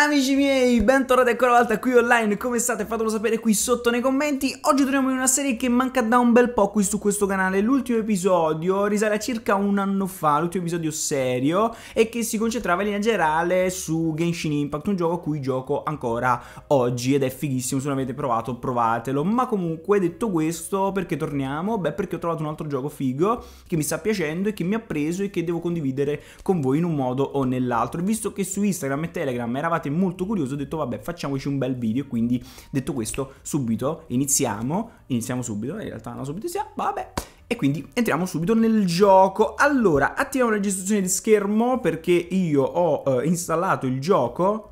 Amici miei, bentornati ancora una volta qui online, come state? Fatelo sapere qui sotto nei commenti Oggi torniamo in una serie che manca da un bel po' qui su questo canale L'ultimo episodio risale a circa un anno fa, l'ultimo episodio serio E che si concentrava in linea generale su Genshin Impact Un gioco a cui gioco ancora oggi ed è fighissimo, se non avete provato provatelo Ma comunque detto questo, perché torniamo? Beh perché ho trovato un altro gioco figo che mi sta piacendo e che mi ha preso e che devo condividere con voi in un modo o nell'altro Visto che su Instagram e Telegram eravate parte molto curioso, ho detto vabbè facciamoci un bel video quindi detto questo subito iniziamo, iniziamo subito, in realtà no subito sia, vabbè e quindi entriamo subito nel gioco. Allora, attiviamo la registrazione di schermo perché io ho eh, installato il gioco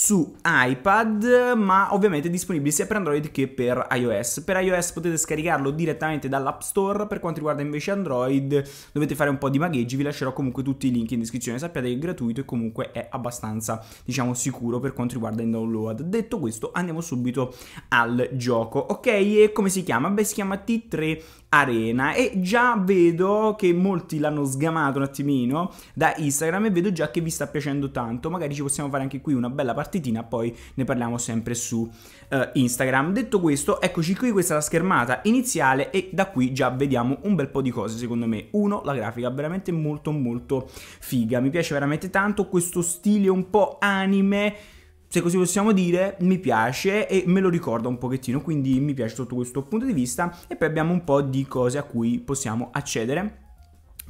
su iPad, ma ovviamente disponibile sia per Android che per iOS. Per iOS potete scaricarlo direttamente dall'App Store, per quanto riguarda invece Android dovete fare un po' di magheggi, vi lascerò comunque tutti i link in descrizione, sappiate che è gratuito e comunque è abbastanza, diciamo, sicuro per quanto riguarda il download. Detto questo, andiamo subito al gioco, ok? E come si chiama? Beh, si chiama T3 Arena e già vedo che molti l'hanno sgamato un attimino da Instagram e vedo già che vi sta piacendo tanto, magari ci possiamo fare anche qui una bella partitina, poi ne parliamo sempre su eh, Instagram. Detto questo, eccoci qui, questa è la schermata iniziale e da qui già vediamo un bel po' di cose secondo me. Uno, la grafica veramente molto molto figa, mi piace veramente tanto questo stile un po' anime se così possiamo dire, mi piace e me lo ricorda un pochettino, quindi mi piace sotto questo punto di vista e poi abbiamo un po' di cose a cui possiamo accedere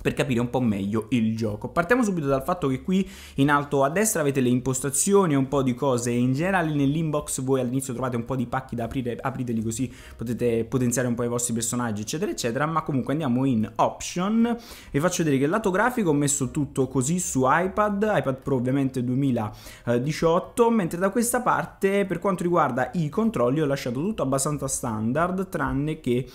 per capire un po' meglio il gioco. Partiamo subito dal fatto che qui in alto a destra avete le impostazioni e un po' di cose, in generale nell'inbox voi all'inizio trovate un po' di pacchi da aprire, apriteli così potete potenziare un po' i vostri personaggi eccetera eccetera, ma comunque andiamo in option, vi faccio vedere che il lato grafico ho messo tutto così su iPad, iPad Pro ovviamente 2018, mentre da questa parte per quanto riguarda i controlli ho lasciato tutto abbastanza standard tranne che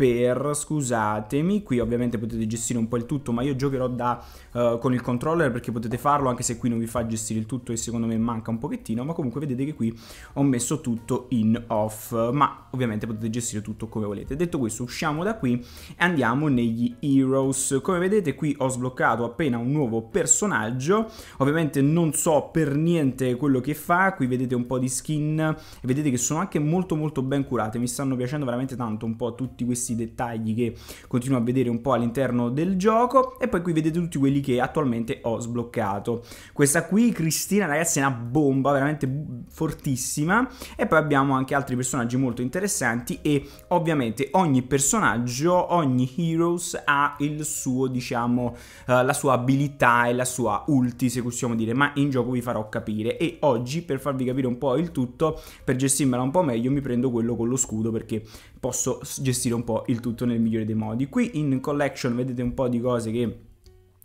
per, scusatemi, qui ovviamente potete gestire un po' il tutto, ma io giocherò da, uh, con il controller perché potete farlo, anche se qui non vi fa gestire il tutto e secondo me manca un pochettino, ma comunque vedete che qui ho messo tutto in off, ma ovviamente potete gestire tutto come volete. Detto questo, usciamo da qui e andiamo negli Heroes. Come vedete qui ho sbloccato appena un nuovo personaggio, ovviamente non so per niente quello che fa, qui vedete un po' di skin vedete che sono anche molto molto ben curate, mi stanno piacendo veramente tanto un po' tutti questi questi dettagli che continuo a vedere un po' all'interno del gioco e poi qui vedete tutti quelli che attualmente ho sbloccato. Questa qui Cristina ragazzi è una bomba veramente fortissima e poi abbiamo anche altri personaggi molto interessanti e ovviamente ogni personaggio, ogni Heroes ha il suo diciamo eh, la sua abilità e la sua ulti se possiamo dire ma in gioco vi farò capire e oggi per farvi capire un po' il tutto per gestirmela un po' meglio mi prendo quello con lo scudo perché posso gestire un po' il tutto nel migliore dei modi. Qui in collection vedete un po' di cose che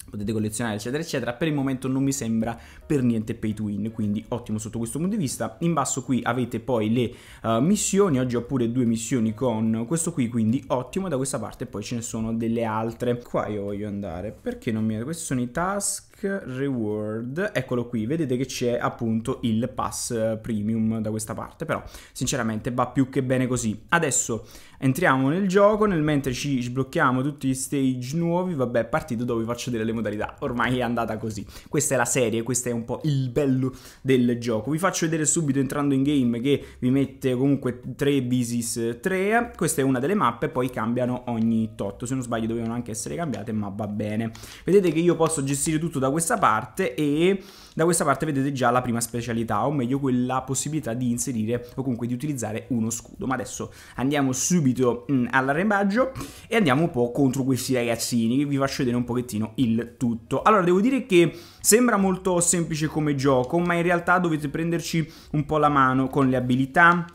potete collezionare eccetera eccetera per il momento non mi sembra per niente pay to win quindi ottimo sotto questo punto di vista in basso qui avete poi le uh, missioni oggi ho pure due missioni con questo qui quindi ottimo da questa parte poi ce ne sono delle altre qua io voglio andare perché non mi queste sono i task reward eccolo qui vedete che c'è appunto il pass eh, premium da questa parte però sinceramente va più che bene così adesso entriamo nel gioco nel mentre ci sblocchiamo tutti i stage nuovi vabbè partito dove vi faccio vedere le modalità ormai è andata così questa è la serie questo è un po' il bello del gioco vi faccio vedere subito entrando in game che vi mette comunque 3 bisis 3 questa è una delle mappe poi cambiano ogni tot se non sbaglio dovevano anche essere cambiate ma va bene vedete che io posso gestire tutto da da questa parte e da questa parte vedete già la prima specialità, o meglio quella possibilità di inserire o comunque di utilizzare uno scudo. Ma adesso andiamo subito mm, all'arrembaggio e andiamo un po' contro questi ragazzini, vi faccio vedere un pochettino il tutto. Allora, devo dire che sembra molto semplice come gioco, ma in realtà dovete prenderci un po' la mano con le abilità,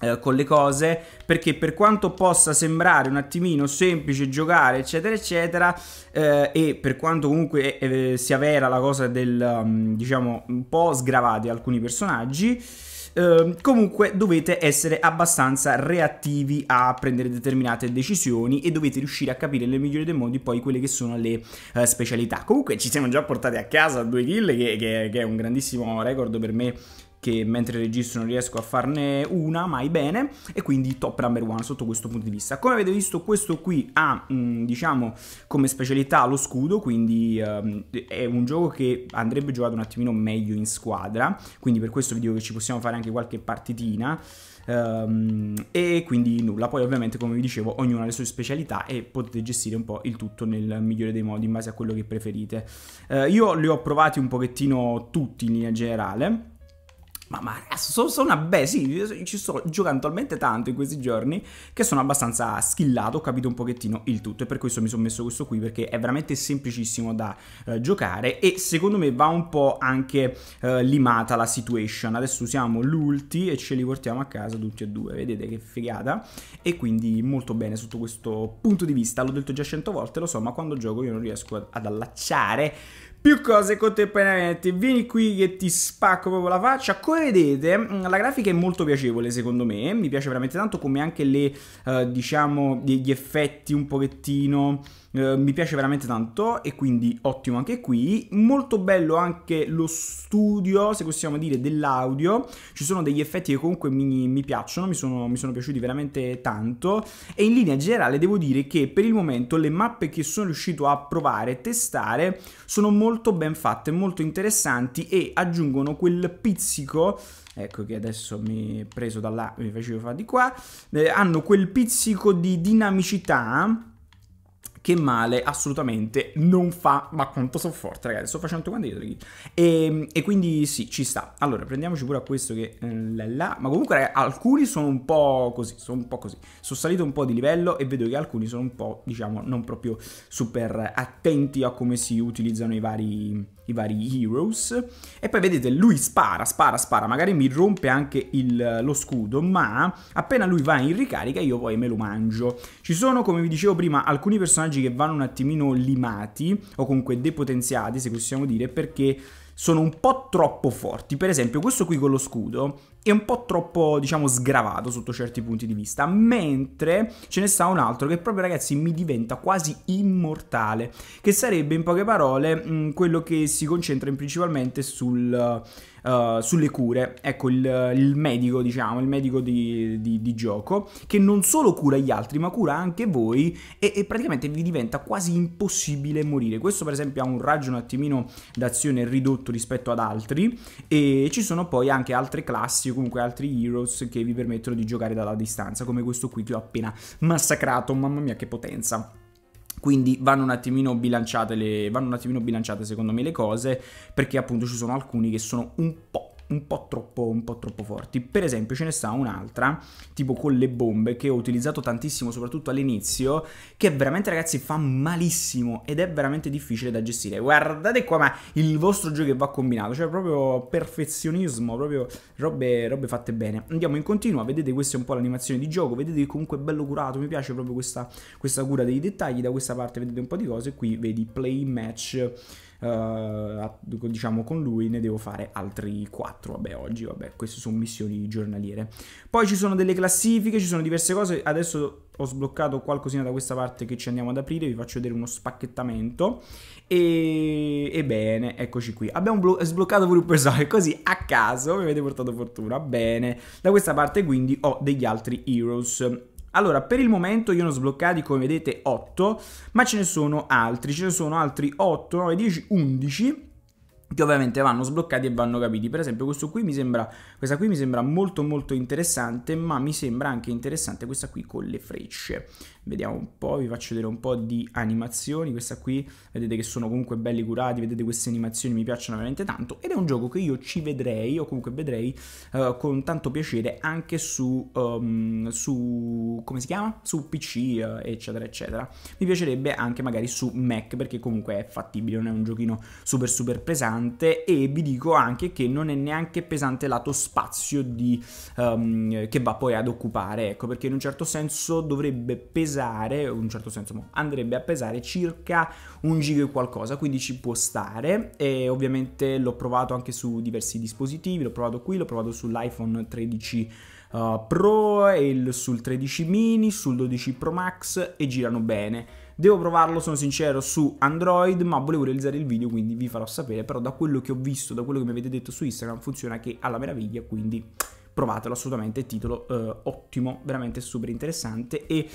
eh, con le cose perché per quanto possa sembrare un attimino semplice giocare eccetera eccetera eh, e per quanto comunque eh, eh sia vera la cosa del um, diciamo un po' sgravate alcuni personaggi eh, comunque dovete essere abbastanza reattivi a prendere determinate decisioni e dovete riuscire a capire nel migliore dei modi poi quelle che sono le eh, specialità. Comunque ci siamo già portati a casa due kill che, che, che è un grandissimo record per me che mentre registro non riesco a farne una mai bene e quindi top number one sotto questo punto di vista. Come avete visto questo qui ha mh, mm, diciamo come specialità lo scudo quindi um, è un gioco che andrebbe giocato un attimino meglio in squadra quindi per questo video che ci possiamo fare anche qualche partitina um, e quindi nulla poi ovviamente come vi dicevo ognuno ha le sue specialità e potete gestire un po' il tutto nel migliore dei modi in base a quello che preferite uh, io li ho provati un pochettino tutti in linea generale ma, ma ragazzi, sono, sono una beh, sì, ci sto giocando talmente tanto in questi giorni che sono abbastanza skillato, ho capito un pochettino il tutto e per questo mi sono messo questo qui perché è veramente semplicissimo da eh, giocare e secondo me va un po' anche eh, limata la situation. Adesso usiamo l'ulti e ce li portiamo a casa tutti e due, vedete che figata e quindi molto bene sotto questo punto di vista, l'ho detto già 100 volte, lo so, ma quando gioco io non riesco ad allacciare più cose contemporaneamente. Vieni qui che ti spacco proprio la faccia. Come vedete, mm, la grafica è molto piacevole secondo me. Mi piace veramente tanto come anche le, eh, diciamo, gli effetti un pochettino eh, mi piace veramente tanto e quindi ottimo anche qui. Molto bello anche lo studio, se possiamo dire, dell'audio. Ci sono degli effetti che comunque mi, mi piacciono, mi sono, mi sono piaciuti veramente tanto. E in linea generale devo dire che per il momento le mappe che sono riuscito a provare e testare sono molto ben fatte, molto interessanti e aggiungono quel pizzico ecco che adesso mi preso da là, mi facevo fare di qua, eh, hanno quel pizzico di dinamicità che male assolutamente non fa, ma quanto sono forte ragazzi, sto facendo quanti io e, ehm, e quindi sì, ci sta. Allora, prendiamoci pure a questo che... è eh, là, ma comunque ragazzi, alcuni sono un po' così, sono un po' così. Sono salito un po' di livello e vedo che alcuni sono un po', diciamo, non proprio super attenti a come si utilizzano i vari i vari heroes. E poi vedete, lui spara, spara, spara, magari mi rompe anche il, lo scudo, ma appena lui va in ricarica io poi me lo mangio. Ci sono, come vi dicevo prima, alcuni personaggi che vanno un attimino limati, o comunque depotenziati, se possiamo dire, perché sono un po' troppo forti. Per esempio, questo qui con lo scudo è un po' troppo, diciamo, sgravato sotto certi punti di vista, mentre ce ne sta un altro che proprio ragazzi mi diventa quasi immortale, che sarebbe in poche parole mh, mm, quello che si concentra principalmente sul, uh, sulle cure, ecco il, il, medico diciamo, il medico di, di, di, gioco, che non solo cura gli altri ma cura anche voi e, e praticamente vi diventa quasi impossibile morire, questo per esempio ha un raggio un attimino d'azione ridotto rispetto ad altri e ci sono poi anche altre classi comunque altri heroes che vi permettono di giocare dalla distanza, come questo qui che ho appena massacrato, mamma mia che potenza. Quindi vanno un, attimino bilanciate le, vanno un attimino bilanciate secondo me le cose perché appunto ci sono alcuni che sono un po' un po' troppo, un po troppo forti. Per esempio ce ne sta un'altra, tipo con le bombe, che ho utilizzato tantissimo, soprattutto all'inizio, che veramente ragazzi fa malissimo ed è veramente difficile da gestire. Guardate qua, ma il vostro gioco che va combinato, cioè proprio perfezionismo, proprio robe, robe fatte bene. Andiamo in continua, vedete questa è un po' l'animazione di gioco, vedete che comunque è bello curato, mi piace proprio questa, questa cura dei dettagli, da questa parte vedete un po' di cose, qui vedi play match uh, diciamo con lui ne devo fare altri 4, vabbè oggi, vabbè queste sono missioni giornaliere. Poi ci sono delle classifiche, ci sono diverse cose, adesso ho sbloccato qualcosina da questa parte che ci andiamo ad aprire, vi faccio vedere uno spacchettamento e, e bene, eccoci qui, abbiamo blo- sbloccato pure un personaggio così a caso, mi avete portato fortuna, bene, da questa parte quindi ho degli altri heroes allora, per il momento io ne ho sbloccati, come vedete, 8, ma ce ne sono altri, ce ne sono altri 8, 9, 10, 11 che ovviamente vanno sbloccati e vanno capiti. Per esempio, qui sembra, questa qui mi sembra molto molto interessante, ma mi sembra anche interessante questa qui con le frecce. Vediamo un po', vi faccio vedere un po' di animazioni. Questa qui, vedete che sono comunque belli curati, vedete queste animazioni mi piacciono veramente tanto ed è un gioco che io ci vedrei o comunque vedrei uh, con tanto piacere anche su, um, su come si chiama? Su PC, uh, eh, eccetera, eccetera. Mi piacerebbe anche magari su Mac perché comunque è fattibile, non è un giochino super super pesante pesante e vi dico anche che non è neanche pesante lato spazio di, um, che va poi ad occupare, ecco perché in un certo senso dovrebbe pesare, in un certo senso andrebbe a pesare circa un giga e qualcosa, quindi ci può stare e ovviamente l'ho provato anche su diversi dispositivi, l'ho provato qui, l'ho provato sull'iPhone 13 uh, eh, Pro il, sul 13 mini, sul 12 Pro Max e girano bene Devo provarlo, sono sincero, su Android, ma volevo realizzare il video, quindi vi farò sapere. Però da quello che ho visto, da quello che mi avete detto su Instagram, funziona che alla meraviglia, quindi provatelo assolutamente, titolo eh, ottimo, veramente super interessante e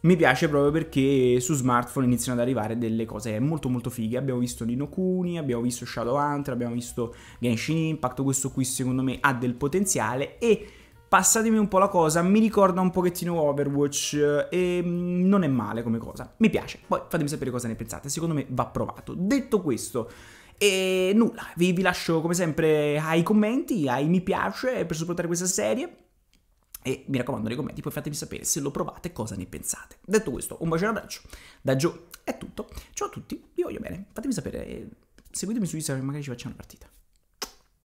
mi piace proprio perché su smartphone iniziano ad arrivare delle cose molto molto fighe. Abbiamo visto Nino Kuni, abbiamo visto Shadow Hunter, abbiamo visto Genshin Impact, questo qui secondo me ha del potenziale e passatemi un po' la cosa, mi ricorda un pochettino Overwatch eh, e mm, non è male come cosa, mi piace, poi fatemi sapere cosa ne pensate, secondo me va provato. Detto questo, e nulla, vi, vi lascio come sempre ai commenti, ai mi piace per supportare questa serie. E mi raccomando nei commenti, poi fatemi sapere se lo provate e cosa ne pensate. Detto questo, un bacio e un abbraccio. Da Joe è tutto. Ciao a tutti, vi voglio bene. Fatemi sapere, eh, seguitemi su Instagram, e magari ci facciamo una partita.